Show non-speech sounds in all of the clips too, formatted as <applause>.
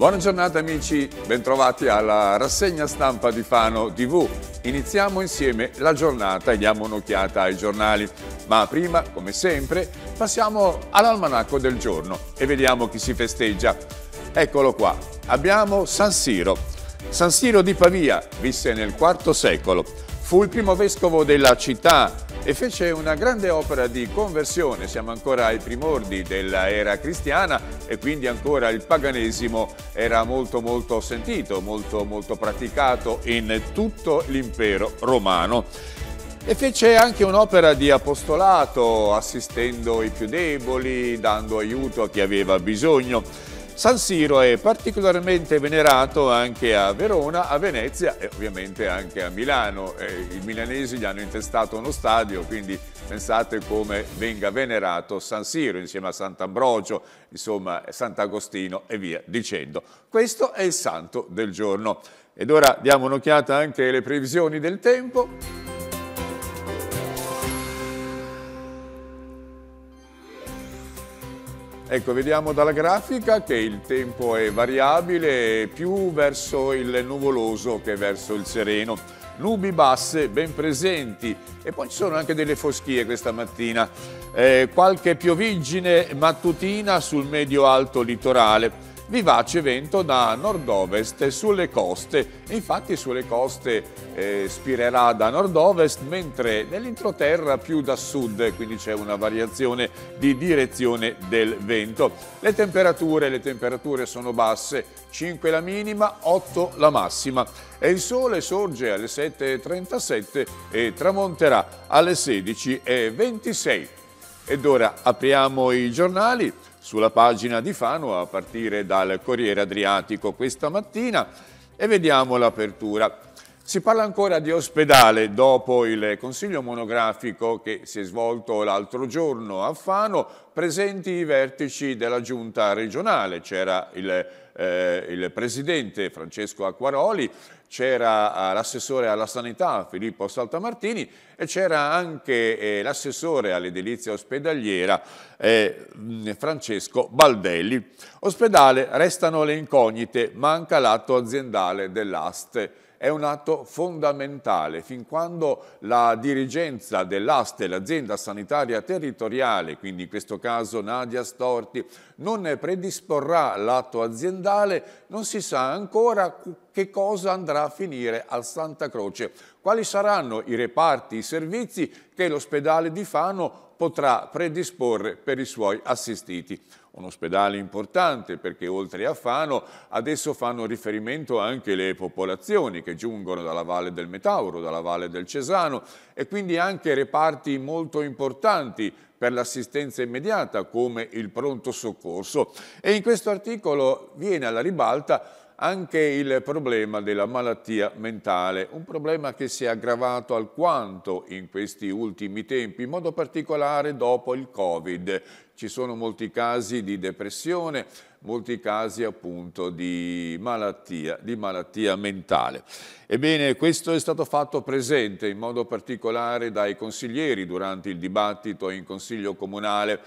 Buona giornata amici, bentrovati alla rassegna stampa di Fano TV. Iniziamo insieme la giornata e diamo un'occhiata ai giornali. Ma prima, come sempre, passiamo all'almanacco del giorno e vediamo chi si festeggia. Eccolo qua, abbiamo San Siro. San Siro di Pavia visse nel IV secolo. Fu il primo vescovo della città e fece una grande opera di conversione. Siamo ancora ai primordi dell'era cristiana e quindi ancora il paganesimo era molto molto sentito, molto molto praticato in tutto l'impero romano. E fece anche un'opera di apostolato, assistendo i più deboli, dando aiuto a chi aveva bisogno. San Siro è particolarmente venerato anche a Verona, a Venezia e ovviamente anche a Milano. I milanesi gli hanno intestato uno stadio, quindi pensate come venga venerato San Siro insieme a Sant'Ambrogio, insomma Sant'Agostino e via dicendo. Questo è il santo del giorno. Ed ora diamo un'occhiata anche alle previsioni del tempo. Ecco, vediamo dalla grafica che il tempo è variabile più verso il nuvoloso che verso il sereno. Nubi basse ben presenti e poi ci sono anche delle foschie questa mattina. Eh, qualche pioviggine mattutina sul medio-alto litorale vivace vento da nord-ovest sulle coste. Infatti sulle coste eh, spirerà da nord-ovest, mentre nell'introterra più da sud, quindi c'è una variazione di direzione del vento. Le temperature, le temperature sono basse, 5 la minima, 8 la massima. E il sole sorge alle 7.37 e tramonterà alle 16.26. Ed ora apriamo i giornali sulla pagina di Fano a partire dal Corriere Adriatico questa mattina e vediamo l'apertura. Si parla ancora di ospedale dopo il consiglio monografico che si è svolto l'altro giorno a Fano, presenti i vertici della giunta regionale, c'era il, eh, il presidente Francesco Acquaroli c'era eh, l'assessore alla sanità Filippo Saltamartini e c'era anche eh, l'assessore all'edilizia ospedaliera eh, Francesco Baldelli. Ospedale restano le incognite, manca l'atto aziendale dell'aste è un atto fondamentale. Fin quando la dirigenza dell'ASTE, l'azienda sanitaria territoriale, quindi in questo caso Nadia Storti, non predisporrà l'atto aziendale, non si sa ancora che cosa andrà a finire al Santa Croce, quali saranno i reparti, i servizi che l'ospedale di Fano potrà predisporre per i suoi assistiti. Un ospedale importante perché oltre a Fano adesso fanno riferimento anche le popolazioni che giungono dalla Valle del Metauro, dalla Valle del Cesano e quindi anche reparti molto importanti per l'assistenza immediata come il pronto soccorso. E in questo articolo viene alla ribalta anche il problema della malattia mentale, un problema che si è aggravato alquanto in questi ultimi tempi, in modo particolare dopo il Covid. Ci sono molti casi di depressione, molti casi appunto di malattia, di malattia mentale. Ebbene, questo è stato fatto presente in modo particolare dai consiglieri durante il dibattito in Consiglio Comunale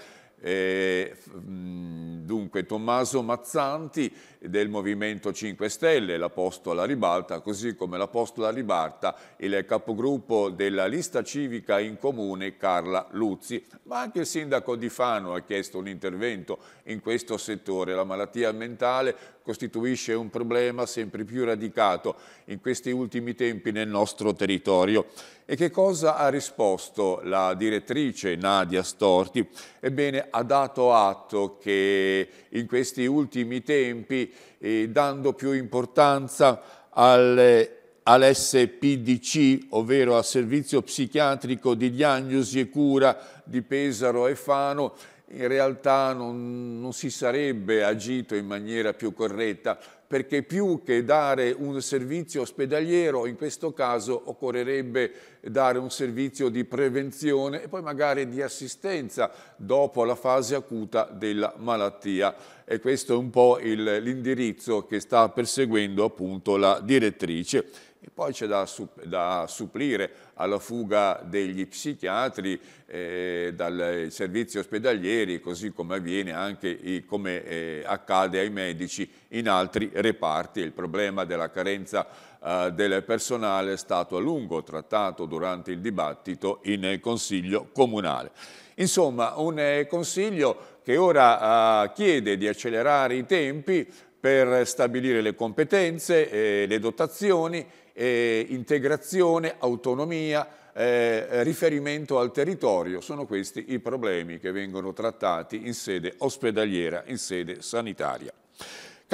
eh, dunque Tommaso Mazzanti del Movimento 5 Stelle, alla Ribalta, così come alla Ribalta, il capogruppo della lista civica in comune Carla Luzzi, ma anche il sindaco di Fano ha chiesto un intervento in questo settore. La malattia mentale costituisce un problema sempre più radicato in questi ultimi tempi nel nostro territorio. E che cosa ha risposto la direttrice Nadia Storti? Ebbene, ha dato atto che in questi ultimi tempi, eh, dando più importanza alle all'SPDC, ovvero al Servizio Psichiatrico di Diagnosi e Cura di Pesaro e Fano, in realtà non, non, si sarebbe agito in maniera più corretta, perché più che dare un servizio ospedaliero, in questo caso occorrerebbe dare un servizio di prevenzione e poi magari di assistenza dopo la fase acuta della malattia. E questo è un po' l'indirizzo che sta perseguendo appunto la direttrice e poi c'è da, da, supplire alla fuga degli psichiatri eh, dai servizi ospedalieri, così come avviene anche, come eh, accade ai medici in altri reparti. Il problema della carenza eh, del personale è stato a lungo trattato durante il dibattito in Consiglio Comunale. Insomma, un eh, Consiglio che ora eh, chiede di accelerare i tempi per stabilire le competenze, eh, le dotazioni eh, integrazione, autonomia, eh, riferimento al territorio, sono questi i problemi che vengono trattati in sede ospedaliera, in sede sanitaria.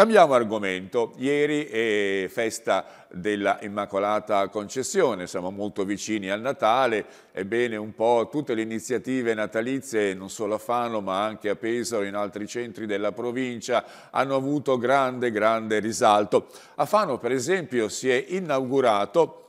Cambiamo argomento. Ieri è festa della Immacolata Concessione, siamo molto vicini al Natale, ebbene un po' tutte le iniziative natalizie, non solo a Fano ma anche a Pesaro e in altri centri della provincia, hanno avuto grande, grande risalto. A Fano per esempio si è inaugurato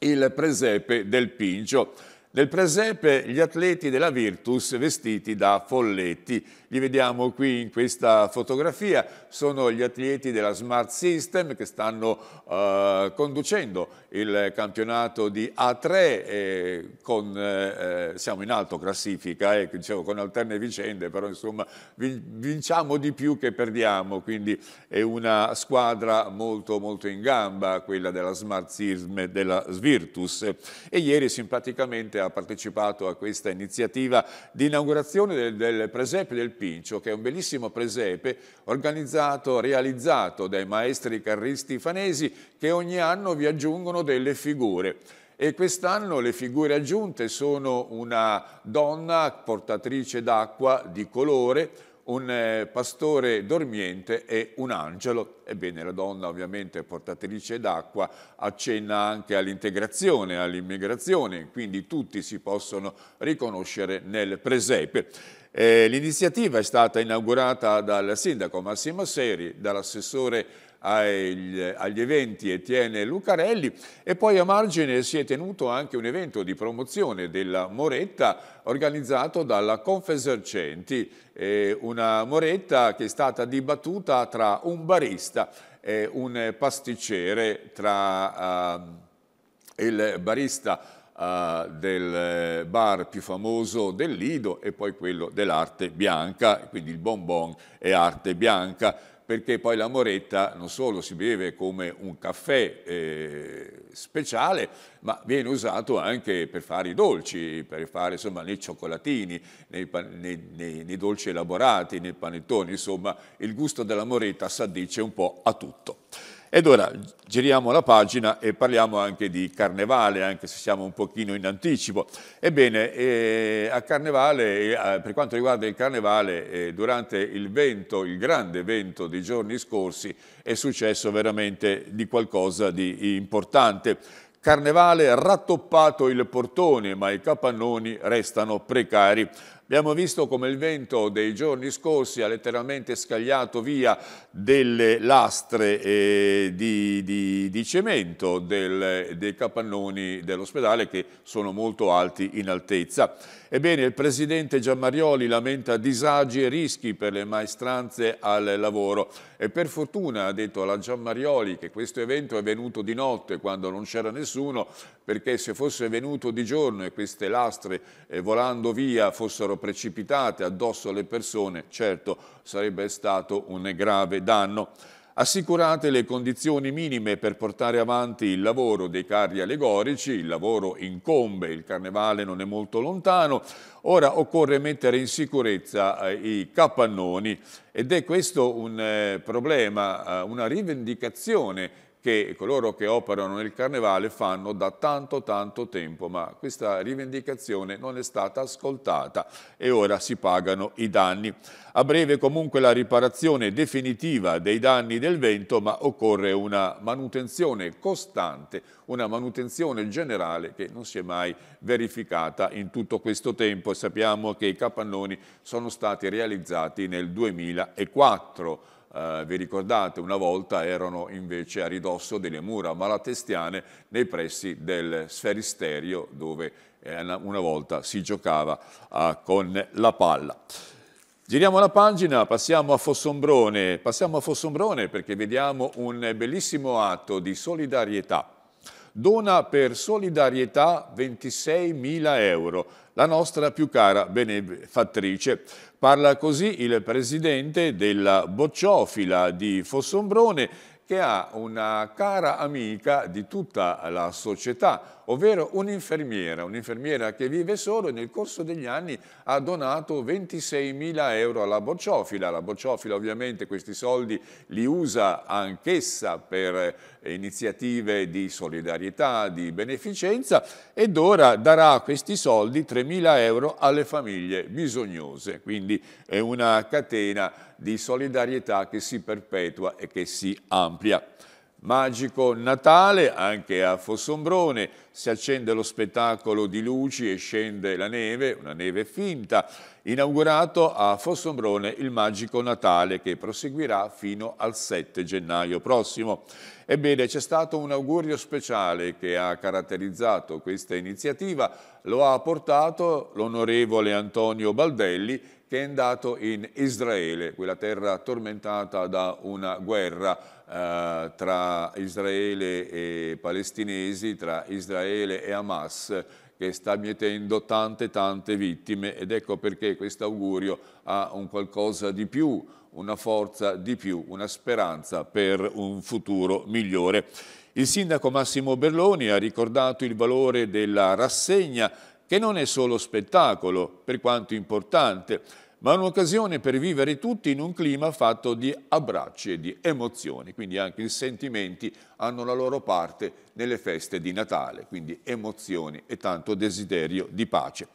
il presepe del Pincio. Nel presepe gli atleti della Virtus vestiti da folletti li vediamo qui in questa fotografia, sono gli atleti della Smart System che stanno eh, conducendo il campionato di A3 eh, con, eh, siamo in alto classifica, eh, dicevo, con alterne vicende, però insomma vinciamo di più che perdiamo, quindi è una squadra molto, molto in gamba quella della Smart System della Svirtus e ieri simpaticamente ha partecipato a questa iniziativa di inaugurazione del, del presepio del Pincio, che è un bellissimo presepe organizzato, realizzato dai maestri carristi fanesi che ogni anno vi aggiungono delle figure e quest'anno le figure aggiunte sono una donna portatrice d'acqua di colore, un eh, pastore dormiente e un angelo. Ebbene, la donna ovviamente portatrice d'acqua accenna anche all'integrazione, all'immigrazione, quindi tutti si possono riconoscere nel presepe. Eh, l'iniziativa è stata inaugurata dal sindaco Massimo Seri, dall'assessore agli eventi Etienne Lucarelli e poi a margine si è tenuto anche un evento di promozione della Moretta organizzato dalla Confesercenti, una Moretta che è stata dibattuta tra un barista e un pasticcere, tra ehm, il barista uh, del eh, bar più famoso del Lido e poi quello dell'arte bianca, quindi il bonbon è arte bianca, perché poi la moretta non solo si beve come un caffè eh, speciale, ma viene usato anche per fare i dolci, per fare insomma, nei cioccolatini, nei, nei, nei, nei dolci elaborati, nei panettoni, insomma il gusto della moretta addice un po' a tutto. Ed ora giriamo la pagina e parliamo anche di Carnevale, anche se siamo un pochino in anticipo. Ebbene, eh, a Carnevale, eh, per quanto riguarda il Carnevale, eh, durante il vento, il grande vento dei giorni scorsi, è successo veramente di qualcosa di importante. Carnevale rattoppato il portone, ma i capannoni restano precari. Abbiamo visto come il vento dei giorni scorsi ha letteralmente scagliato via delle lastre eh, di, di, di, cemento del, dei capannoni dell'ospedale che sono molto alti in altezza Ebbene, il presidente Giammarioli lamenta disagi e rischi per le maestranze al lavoro e per fortuna ha detto alla Giammarioli che questo evento è venuto di notte quando non c'era nessuno perché se fosse venuto di giorno e queste lastre eh, volando via fossero precipitate addosso alle persone, certo sarebbe stato un grave danno assicurate le condizioni minime per portare avanti il lavoro dei carri allegorici, il lavoro incombe, il carnevale non è molto lontano, ora occorre mettere in sicurezza eh, i capannoni ed è questo un eh, problema, eh, una rivendicazione che coloro che operano nel carnevale fanno da tanto tanto tempo, ma questa rivendicazione non è stata ascoltata e ora si pagano i danni. A breve comunque la riparazione definitiva dei danni del vento, ma occorre una manutenzione costante, una manutenzione generale che non si è mai verificata in tutto questo tempo. Sappiamo che i capannoni sono stati realizzati nel 2004 eh, vi ricordate, una volta erano invece a ridosso delle mura malatestiane nei pressi del sferisterio dove eh, una volta si giocava eh, con la palla. Giriamo la pagina, passiamo a Fossombrone, passiamo a Fossombrone perché vediamo un bellissimo atto di solidarietà. Dona per solidarietà 26.000 euro la nostra più cara benefattrice. Parla così il presidente della Bocciofila di Fossombrone che ha una cara amica di tutta la società, ovvero un'infermiera, un'infermiera che vive solo e nel corso degli anni ha donato 26.000 euro alla bocciofila. La bocciofila ovviamente questi soldi li usa anch'essa per eh, iniziative di solidarietà, di beneficenza ed ora darà questi soldi, 3.000 euro, alle famiglie bisognose. Quindi è una catena di solidarietà che si perpetua e che si amplia. Magico Natale anche a Fossombrone, si accende lo spettacolo di luci e scende la neve, una neve finta, inaugurato a Fossombrone il Magico Natale che proseguirà fino al 7 gennaio prossimo. Ebbene, c'è stato un augurio speciale che ha caratterizzato questa iniziativa, lo ha portato l'onorevole Antonio Baldelli che è andato in Israele, quella terra tormentata da una guerra eh, tra Israele e palestinesi, tra Israele e Hamas, che sta mietendo tante tante vittime ed ecco perché questo augurio ha un qualcosa di più, una forza di più, una speranza per un futuro migliore. Il sindaco Massimo Berloni ha ricordato il valore della rassegna che non è solo spettacolo, per quanto importante, ma un'occasione per vivere tutti in un clima fatto di abbracci e di emozioni, quindi anche i sentimenti hanno la loro parte nelle feste di Natale, quindi emozioni e tanto desiderio di pace.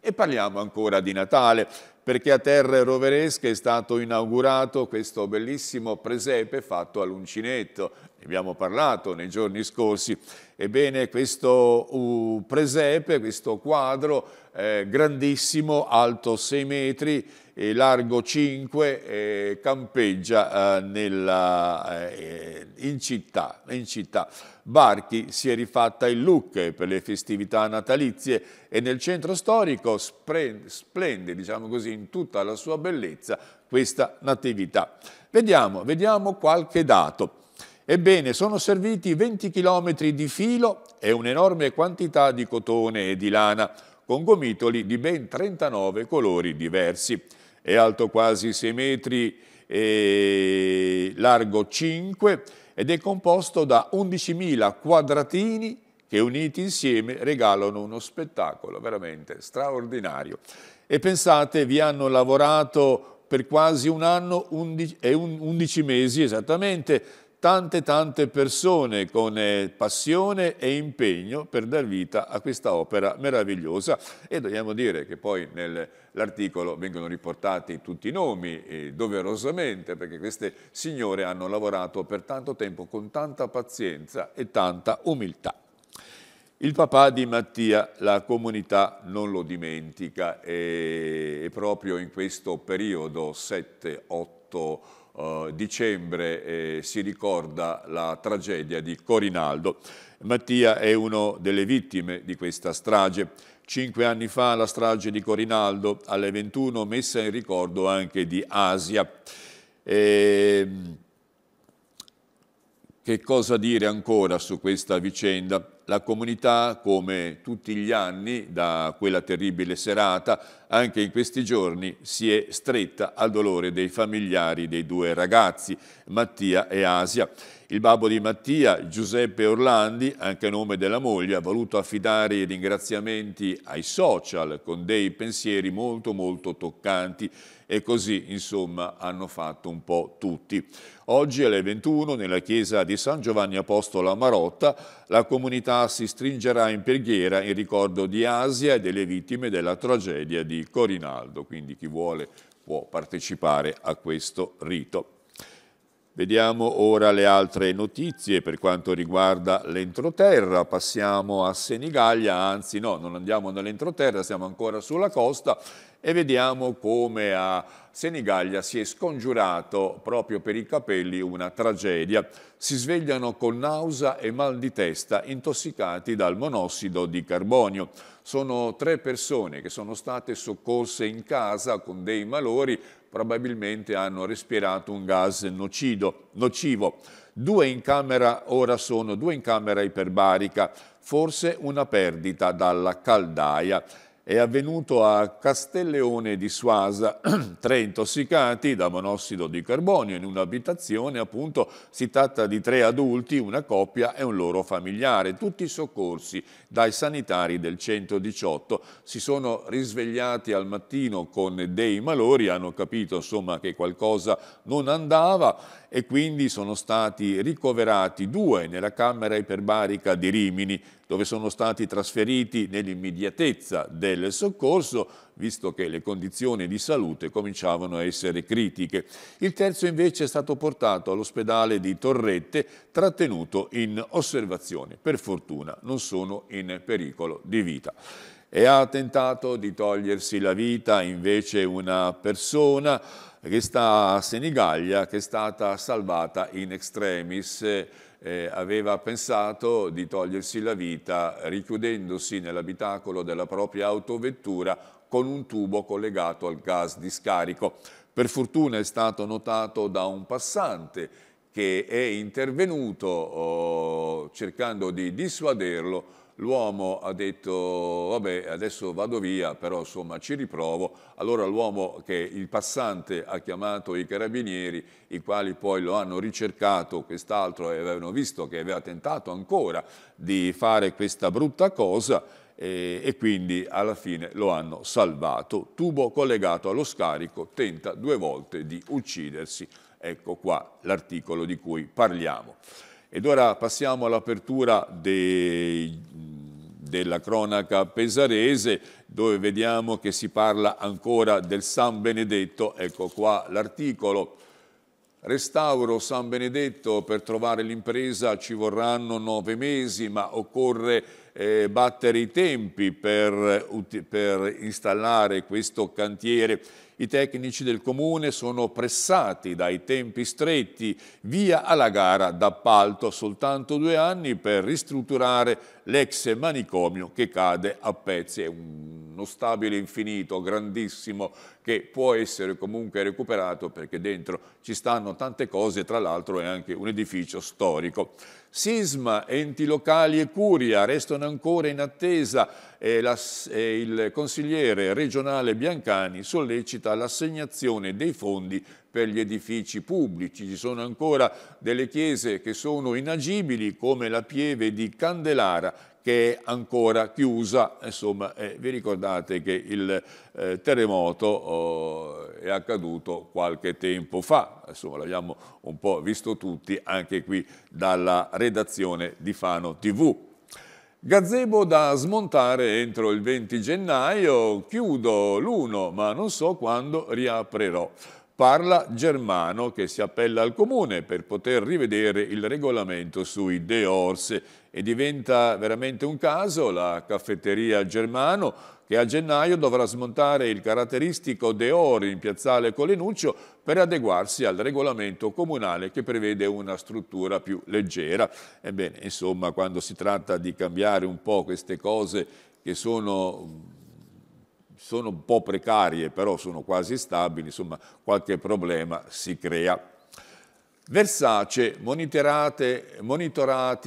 E parliamo ancora di Natale, perché a Terre Roveresche è stato inaugurato questo bellissimo presepe fatto all'uncinetto, ne abbiamo parlato nei giorni scorsi, Ebbene, questo uh, presepe, questo quadro eh, grandissimo, alto 6 metri, e largo 5, eh, campeggia eh, nella, eh, in, città, in, città, Barchi si è rifatta il look per le festività natalizie e nel centro storico splende, splende diciamo così, in tutta la sua bellezza questa natività. Vediamo, vediamo qualche dato. Ebbene, sono serviti 20 km di filo e un'enorme quantità di cotone e di lana, con gomitoli di ben 39 colori diversi. È alto quasi 6 metri e largo 5 ed è composto da 11.000 quadratini che uniti insieme regalano uno spettacolo veramente straordinario. E pensate, vi hanno lavorato per quasi un anno e 11 mesi esattamente, tante tante persone con eh, passione e impegno per dar vita a questa opera meravigliosa e dobbiamo dire che poi nell'articolo vengono riportati tutti i nomi eh, doverosamente perché queste signore hanno lavorato per tanto tempo con tanta pazienza e tanta umiltà. Il papà di Mattia, la comunità non lo dimentica e proprio in questo periodo 7-8 eh, dicembre eh, si ricorda la tragedia di Corinaldo. Mattia è una delle vittime di questa strage. Cinque anni fa la strage di Corinaldo, alle 21, messa in ricordo anche di Asia. E... Ehm, che cosa dire ancora su questa vicenda? la comunità, come tutti gli anni, da quella terribile serata, anche in questi giorni si è stretta al dolore dei familiari dei due ragazzi, Mattia e Asia. Il babbo di Mattia, Giuseppe Orlandi, anche a nome della moglie, ha voluto affidare i ringraziamenti ai social con dei pensieri molto molto toccanti e così insomma hanno fatto un po' tutti. Oggi alle 21 nella chiesa di San Giovanni Apostolo a Marotta la comunità si stringerà in preghiera in ricordo di Asia e delle vittime della tragedia di Corinaldo, quindi chi vuole può partecipare a questo rito. Vediamo ora le altre notizie per quanto riguarda l'entroterra. Passiamo a Senigallia, anzi no, non andiamo nell'entroterra, siamo ancora sulla costa e vediamo come a Senigallia si è scongiurato proprio per i capelli una tragedia. Si svegliano con nausea e mal di testa intossicati dal monossido di carbonio. Sono tre persone che sono state soccorse in casa con dei malori probabilmente hanno respirato un gas nocido, nocivo. Due in camera ora sono, due in camera iperbarica, forse una perdita dalla caldaia. È avvenuto a Castelleone di Suasa, <clears throat> tre intossicati da monossido di carbonio in un'abitazione, appunto si tratta di tre adulti, una coppia e un loro familiare, tutti soccorsi dai sanitari del 118. Si sono risvegliati al mattino con dei malori, hanno capito insomma, che qualcosa non andava e quindi sono stati ricoverati due nella Camera Iperbarica di Rimini, dove sono stati trasferiti nell'immediatezza del soccorso visto che le condizioni di salute cominciavano a essere critiche. Il terzo invece è stato portato all'ospedale di Torrette, trattenuto in osservazione. Per fortuna non sono in pericolo di vita e ha tentato di togliersi la vita invece una persona che sta a Senigallia, che è stata salvata in extremis. Eh, aveva pensato di togliersi la vita richiudendosi nell'abitacolo della propria autovettura con un tubo collegato al gas di scarico. Per fortuna è stato notato da un passante che è intervenuto oh, cercando di dissuaderlo l'uomo ha detto vabbè adesso vado via però insomma ci riprovo allora l'uomo che il passante ha chiamato i carabinieri i quali poi lo hanno ricercato quest'altro e avevano visto che aveva tentato ancora di fare questa brutta cosa e, eh, e quindi alla fine lo hanno salvato. Tubo collegato allo scarico tenta due volte di uccidersi. Ecco qua l'articolo di cui parliamo. Ed ora passiamo all'apertura della cronaca pesarese dove vediamo che si parla ancora del San Benedetto, ecco qua l'articolo. Restauro San Benedetto, per trovare l'impresa ci vorranno nove mesi, ma occorre eh, battere i tempi per, per installare questo cantiere. I tecnici del comune sono pressati dai tempi stretti, via alla gara d'appalto, soltanto due anni per ristrutturare l'ex manicomio che cade a pezzi. È uno stabile infinito, grandissimo, che può essere comunque recuperato perché dentro ci stanno tante cose, tra l'altro è anche un edificio storico. Sisma, enti locali e curia restano ancora in attesa e, la, e il consigliere regionale Biancani sollecita l'assegnazione dei fondi per gli edifici pubblici. Ci sono ancora delle chiese che sono inagibili come la pieve di Candelara che è ancora chiusa. Insomma, eh, vi ricordate che il eh, terremoto oh, è accaduto qualche tempo fa, insomma l'abbiamo un po' visto tutti anche qui dalla redazione di Fano TV. Gazebo da smontare entro il 20 gennaio, chiudo l'1 ma non so quando riaprirò parla Germano che si appella al comune per poter rivedere il regolamento sui deorse e diventa veramente un caso la caffetteria Germano che a gennaio dovrà smontare il caratteristico Deori in piazzale Colenuccio per adeguarsi al regolamento comunale che prevede una struttura più leggera. Ebbene, insomma, quando si tratta di cambiare un po' queste cose che sono sono un po' precarie, però sono quasi stabili, insomma qualche problema si crea. Versace, monitorati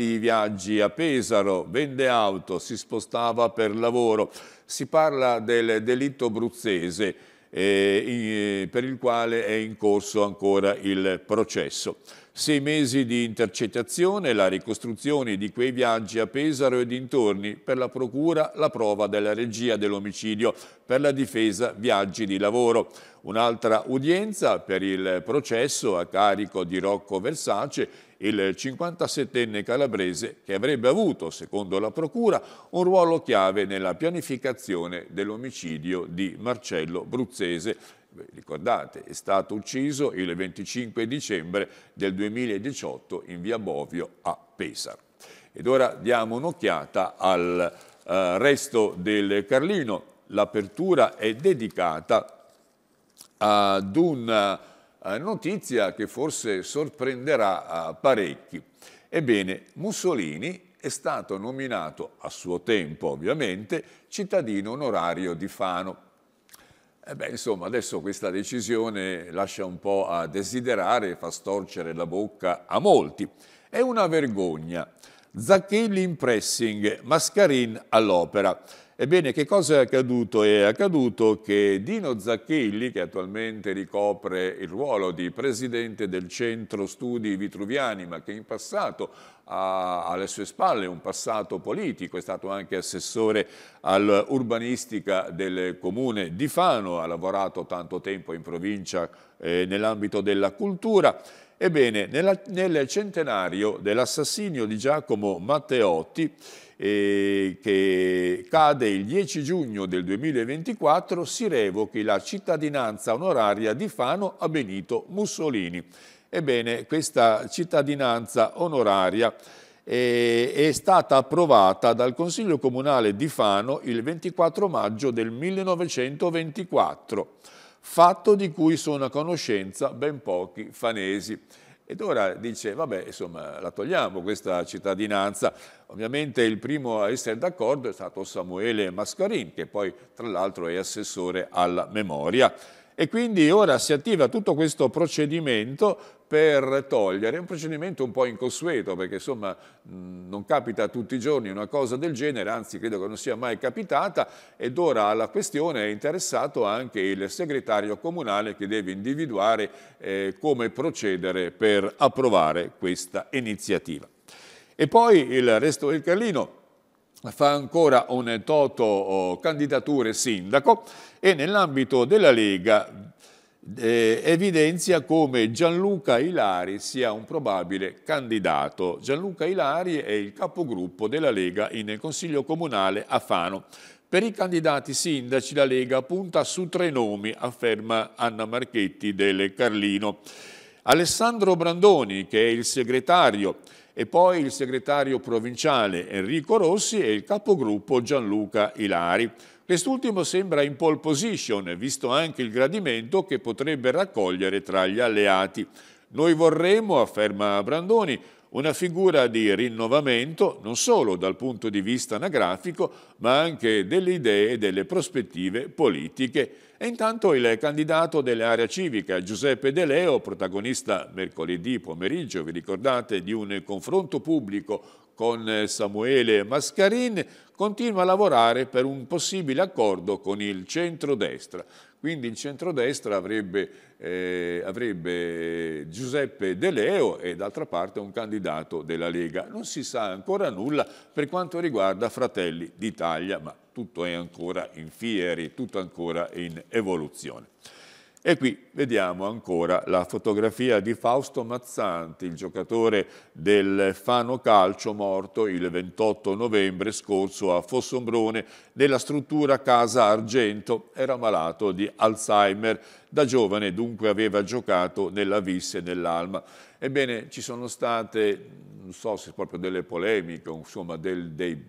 i viaggi a Pesaro, vende auto, si spostava per lavoro. Si parla del delitto bruzzese eh, per il quale è in corso ancora il processo. Sei mesi di intercettazione la ricostruzione di quei viaggi a Pesaro e dintorni per la procura la prova della regia dell'omicidio, per la difesa viaggi di lavoro. Un'altra udienza per il processo a carico di Rocco Versace, il 57enne calabrese che avrebbe avuto, secondo la Procura, un ruolo chiave nella pianificazione dell'omicidio di Marcello Bruzzese ricordate, è stato ucciso il 25 dicembre del 2018 in via Bovio a Pesaro. Ed ora diamo un'occhiata al eh, resto del Carlino. L'apertura è dedicata ad una eh, notizia che forse sorprenderà eh, parecchi. Ebbene, Mussolini è stato nominato, a suo tempo ovviamente, cittadino onorario di Fano. E eh beh, insomma, adesso questa decisione lascia un po' a desiderare, e fa storcere la bocca a molti. È una vergogna. Zacchelli in pressing, Mascarin all'opera. Ebbene, che cosa è accaduto? È accaduto che Dino Zacchelli, che attualmente ricopre il ruolo di presidente del Centro Studi Vitruviani, ma che in passato ha alle sue spalle un passato politico, è stato anche assessore all'urbanistica del comune di Fano, ha lavorato tanto tempo in provincia eh, nell'ambito della cultura, Ebbene, nella, nel centenario dell'assassinio di Giacomo Matteotti, eh, che cade il 10 giugno del 2024, si revochi la cittadinanza onoraria di Fano a Benito Mussolini. Ebbene, questa cittadinanza onoraria eh, è stata approvata dal Consiglio Comunale di Fano il 24 maggio del 1924, fatto di cui sono a conoscenza ben pochi fanesi. Ed ora dice, vabbè, insomma, la togliamo questa cittadinanza. Ovviamente il primo a essere d'accordo è stato Samuele Mascarin, che poi tra l'altro è assessore alla memoria e quindi ora si attiva tutto questo procedimento per togliere, è un procedimento un po' inconsueto perché insomma non capita tutti i giorni una cosa del genere, anzi credo che non sia mai capitata ed ora alla questione è interessato anche il segretario comunale che deve individuare eh, come procedere per approvare questa iniziativa. E poi il resto del Carlino, fa ancora un toto oh, candidature sindaco e nell'ambito della Lega eh, evidenzia come Gianluca Ilari sia un probabile candidato. Gianluca Ilari è il capogruppo della Lega in Consiglio Comunale a Fano. Per i candidati sindaci la Lega punta su tre nomi, afferma Anna Marchetti del Carlino. Alessandro Brandoni, che è il segretario e poi il segretario provinciale Enrico Rossi e il capogruppo Gianluca Ilari. Quest'ultimo sembra in pole position, visto anche il gradimento che potrebbe raccogliere tra gli alleati. Noi vorremmo, afferma Brandoni, una figura di rinnovamento non solo dal punto di vista anagrafico, ma anche delle idee e delle prospettive politiche e intanto il candidato dell'area civica, Giuseppe De Leo, protagonista mercoledì pomeriggio, vi ricordate, di un confronto pubblico con Samuele Mascarin, continua a lavorare per un possibile accordo con il centrodestra. Quindi il centrodestra avrebbe, eh, avrebbe Giuseppe De Leo e d'altra parte un candidato della Lega. Non si sa ancora nulla per quanto riguarda Fratelli d'Italia, ma tutto è ancora in fieri, tutto ancora in evoluzione. E qui vediamo ancora la fotografia di Fausto Mazzanti, il giocatore del Fano Calcio morto il 28 novembre scorso a Fossombrone nella struttura Casa Argento. Era malato di Alzheimer, da giovane dunque aveva giocato nella Visse e nell'Alma. Ebbene, ci sono state, non so se proprio delle polemiche, insomma, del, dei,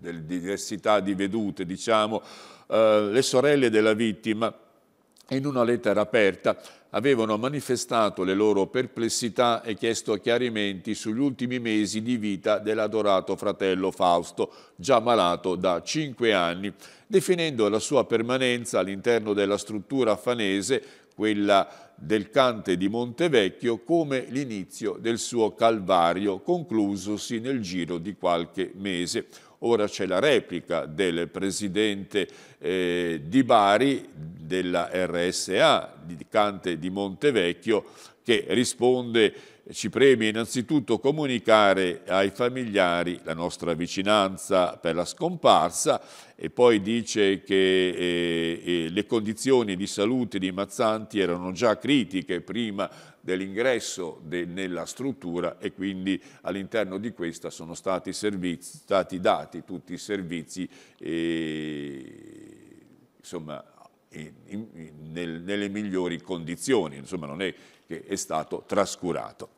delle diversità di vedute, diciamo, eh, le sorelle della vittima in una lettera aperta avevano manifestato le loro perplessità e chiesto chiarimenti sugli ultimi mesi di vita dell'adorato fratello Fausto, già malato da cinque anni, definendo la sua permanenza all'interno della struttura fanese, quella del Cante di Montevecchio, come l'inizio del suo calvario, conclusosi nel giro di qualche mese Ora c'è la replica del presidente eh, di Bari, della RSA, di Cante di Montevecchio, che risponde ci preme innanzitutto comunicare ai familiari la nostra vicinanza per la scomparsa e poi dice che eh, eh, le condizioni di salute di Mazzanti erano già critiche prima dell'ingresso de, nella struttura e quindi all'interno di questa sono stati, servizi, stati, dati tutti i servizi e, insomma, in, in, nel, nelle migliori condizioni, insomma non è che è stato trascurato.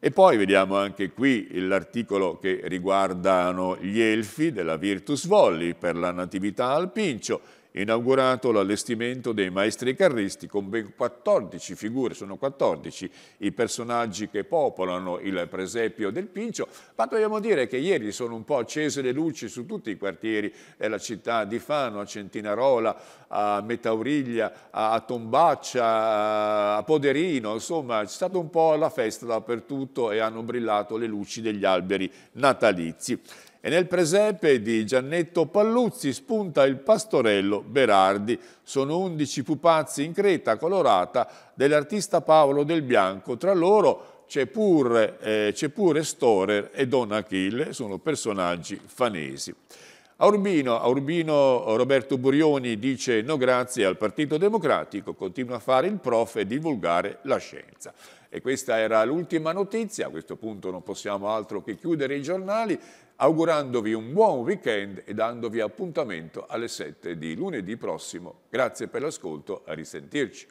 E poi vediamo anche qui l'articolo che riguardano gli elfi della Virtus Volley per la Natività al Pincio, inaugurato l'allestimento dei maestri carristi con ben 14 figure, sono 14 i personaggi che popolano il presepio del Pincio, ma dobbiamo dire che ieri sono un po' accese le luci su tutti i quartieri della città di Fano, a Centinarola, a Metauriglia, a Tombaccia, a Poderino, insomma c'è stata un po' la festa dappertutto e hanno brillato le luci degli alberi natalizi e nel presepe di Giannetto Palluzzi spunta il pastorello Berardi. Sono undici pupazzi in creta colorata dell'artista Paolo Del Bianco, tra loro c'è pure, eh, pure Storer e Don Achille, sono personaggi fanesi. A Urbino, a Urbino, Roberto Burioni dice no grazie al Partito Democratico, continua a fare il prof e divulgare la scienza. E questa era l'ultima notizia, a questo punto non possiamo altro che chiudere i giornali augurandovi un buon weekend e dandovi appuntamento alle 7 di lunedì prossimo. Grazie per l'ascolto, a risentirci.